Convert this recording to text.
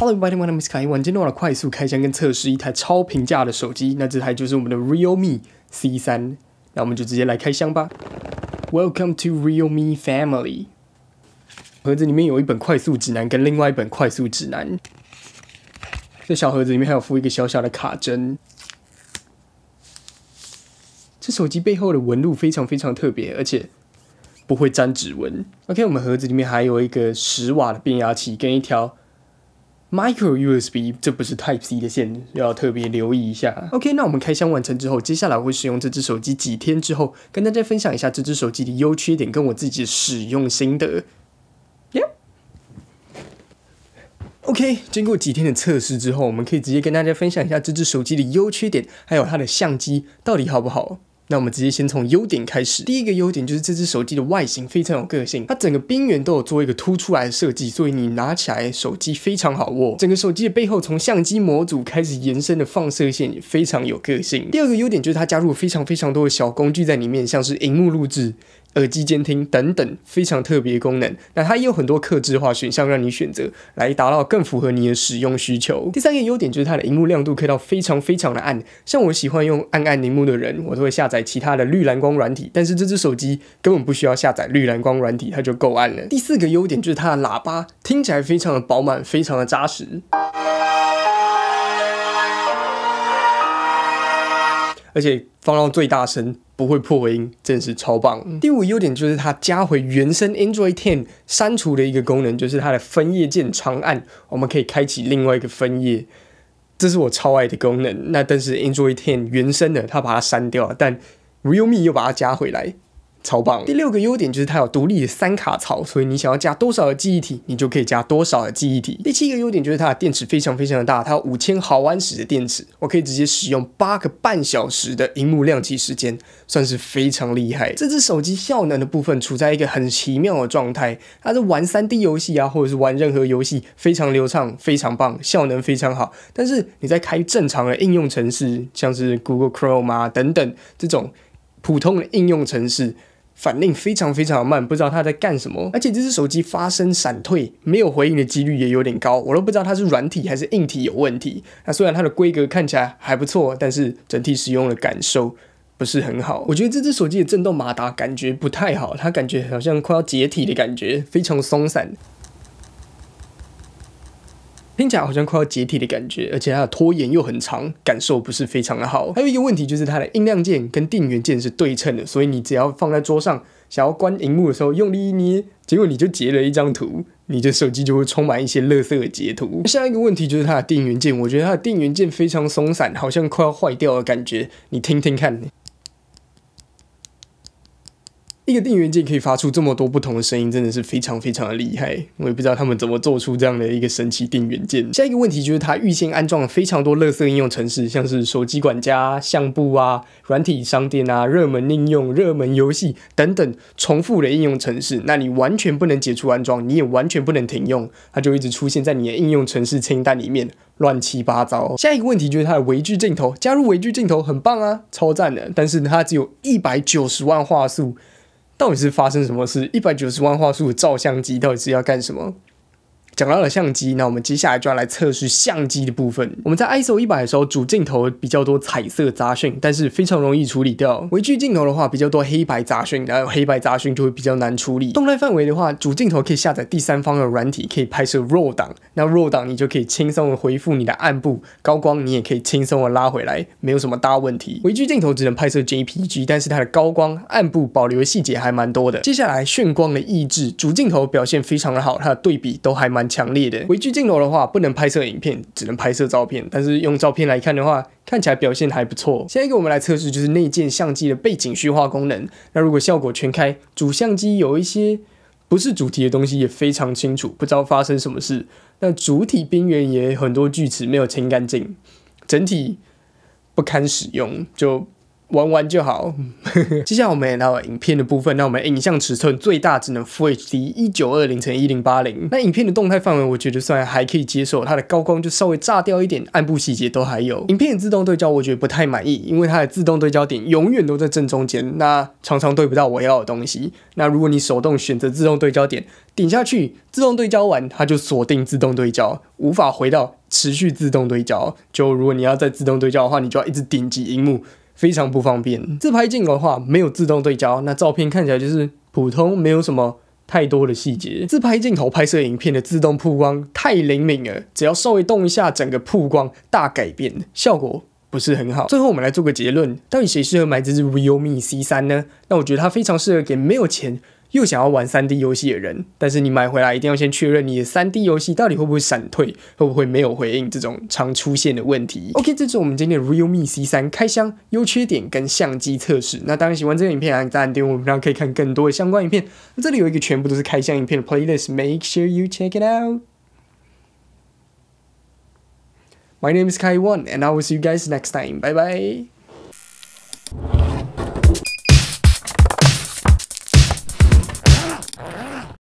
Hello everyone，m 的 is 是卡 a 文，今天我要快速开箱跟测试一台超平价的手机。那这台就是我们的 Realme C3。那我们就直接来开箱吧。Welcome to Realme family。盒子里面有一本快速指南跟另外一本快速指南。这小盒子里面还有附一个小小的卡针。这手机背后的纹路非常非常特别，而且不会沾指纹。OK，我们盒子里面还有一个十瓦的变压器跟一条。Micro USB，这不是 Type C 的线，要特别留意一下。OK，那我们开箱完成之后，接下来会使用这只手机几天之后，跟大家分享一下这只手机的优缺点，跟我自己使用心得。y e OK，经过几天的测试之后，我们可以直接跟大家分享一下这只手机的优缺点，还有它的相机到底好不好。那我们直接先从优点开始。第一个优点就是这只手机的外形非常有个性，它整个边缘都有做一个凸出来的设计，所以你拿起来手机非常好握。整个手机的背后从相机模组开始延伸的放射线也非常有个性。第二个优点就是它加入非常非常多的小工具在里面，像是荧幕录制。耳机监听等等非常特别功能，那它也有很多克制化选项让你选择，来达到更符合你的使用需求。第三个优点就是它的荧幕亮度可以到非常非常的暗，像我喜欢用暗暗荧幕的人，我都会下载其他的绿蓝光软体，但是这只手机根本不需要下载绿蓝光软体，它就够暗了。第四个优点就是它的喇叭听起来非常的饱满，非常的扎实，而且放到最大声。不会破音，真是超棒。第五优点就是它加回原生 Android 10删除的一个功能，就是它的分页键长按，我们可以开启另外一个分页，这是我超爱的功能。那但是 Android 10原生的它把它删掉了，但 Realme 又把它加回来。超棒！第六个优点就是它有独立的三卡槽，所以你想要加多少的记忆体，你就可以加多少的记忆体。第七个优点就是它的电池非常非常的大，它五千毫安时的电池，我可以直接使用八个半小时的荧幕亮起时间，算是非常厉害。这只手机效能的部分处在一个很奇妙的状态，它是玩 3D 游戏啊，或者是玩任何游戏非常流畅，非常棒，效能非常好。但是你在开正常的应用程式，像是 Google Chrome 啊等等这种普通的应用程式。反应非常非常慢，不知道他在干什么。而且这只手机发生闪退、没有回应的几率也有点高，我都不知道它是软体还是硬体有问题。那虽然它的规格看起来还不错，但是整体使用的感受不是很好。我觉得这只手机的震动马达感觉不太好，它感觉好像快要解体的感觉，非常松散。听起来好像快要解体的感觉，而且它的拖延又很长，感受不是非常的好。还有一个问题就是它的音量键跟电源键是对称的，所以你只要放在桌上，想要关荧幕的时候用力一捏，结果你就截了一张图，你的手机就会充满一些垃圾的截图。下一个问题就是它的电源键，我觉得它的电源键非常松散，好像快要坏掉的感觉。你听听看。一个电源键可以发出这么多不同的声音，真的是非常非常的厉害。我也不知道他们怎么做出这样的一个神奇电源键。下一个问题就是它预先安装了非常多垃圾应用程式，像是手机管家、相簿啊、软体商店啊、热门应用、热门游戏等等重复的应用程式。那你完全不能解除安装，你也完全不能停用，它就一直出现在你的应用程式清单里面，乱七八糟。下一个问题就是它的微距镜头，加入微距镜头很棒啊，超赞的。但是它只有一百九十万画素。到底是发生什么事？一百九十万画素的照相机，到底是要干什么？讲到了相机，那我们接下来就要来测试相机的部分。我们在 ISO 100的时候，主镜头比较多彩色杂讯，但是非常容易处理掉。微距镜头的话，比较多黑白杂讯，然后黑白杂讯就会比较难处理。动态范围的话，主镜头可以下载第三方的软体，可以拍摄 RAW 档，那 RAW 档你就可以轻松的回复你的暗部、高光，你也可以轻松的拉回来，没有什么大问题。微距镜头只能拍摄 JPG，但是它的高光、暗部保留的细节还蛮多的。接下来炫光的抑制，主镜头表现非常的好，它的对比都还蛮。强烈的微距镜头的话，不能拍摄影片，只能拍摄照片。但是用照片来看的话，看起来表现还不错。下一个我们来测试就是内建相机的背景虚化功能。那如果效果全开，主相机有一些不是主题的东西也非常清楚。不知道发生什么事，那主体边缘也很多锯齿，没有清干净，整体不堪使用，就。玩玩就好。接下来我们到影片的部分。那我们影像尺寸最大只能 FHD 一九二零乘一零八零。那影片的动态范围我觉得算还可以接受，它的高光就稍微炸掉一点，暗部细节都还有。影片的自动对焦我觉得不太满意，因为它的自动对焦点永远都在正中间，那常常对不到我要的东西。那如果你手动选择自动对焦点，点下去自动对焦完，它就锁定自动对焦，无法回到持续自动对焦。就如果你要再自动对焦的话，你就要一直点击荧幕。非常不方便。自拍镜的话没有自动对焦，那照片看起来就是普通，没有什么太多的细节。自拍镜头拍摄影片的自动曝光太灵敏了，只要稍微动一下，整个曝光大改变，效果不是很好。最后我们来做个结论，到底谁适合买这支 Realme C3 呢？那我觉得它非常适合给没有钱。又想要玩三 D 游戏的人，但是你买回来一定要先确认你的三 D 游戏到底会不会闪退，会不会没有回应这种常出现的问题。OK，这是我们今天的 Realme C 三开箱优缺点跟相机测试。那当然，喜欢这个影片啊，可以点订阅，然可以看更多的相关影片。那这里有一个全部都是开箱影片的 playlist，Make sure you check it out. My name is Kaiwan，and I will see you guys next time. Bye bye.